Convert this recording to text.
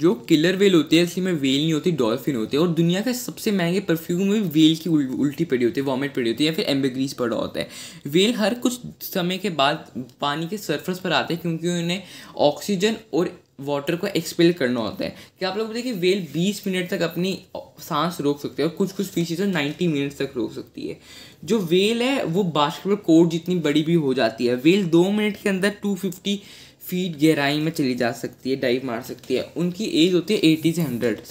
जो killer whale होती है इसी में वेल नहीं होती डॉल्फिन होते हैं और दुनिया के सबसे महंगे परफ्यूम में वेल की उल्टी पड़ी होती है वॉमिट पड़ी होती है या फिर एम्बेग्रीज पड़ा होता है वेल हर कुछ समय के बाद पानी के सरफेस पर आते हैं क्योंकि उन्हें ऑक्सीजन और वाटर को एक्सपेल करना होता है क्या आप लोग बताइए कि वेल 20 मिनट तक अपनी सांस रोक सकते हैं और कुछ कुछ फीसिस नाइन्टी मिनट तक रोक सकती है जो वेल है वो बास्केटबॉल कोर्ट जितनी बड़ी भी हो जाती है वेल दो मिनट के अंदर टू फिफ्टी फीट गहराई में चली जा सकती है डाइव मार सकती है उनकी एज होती है एटी से हंड्रेड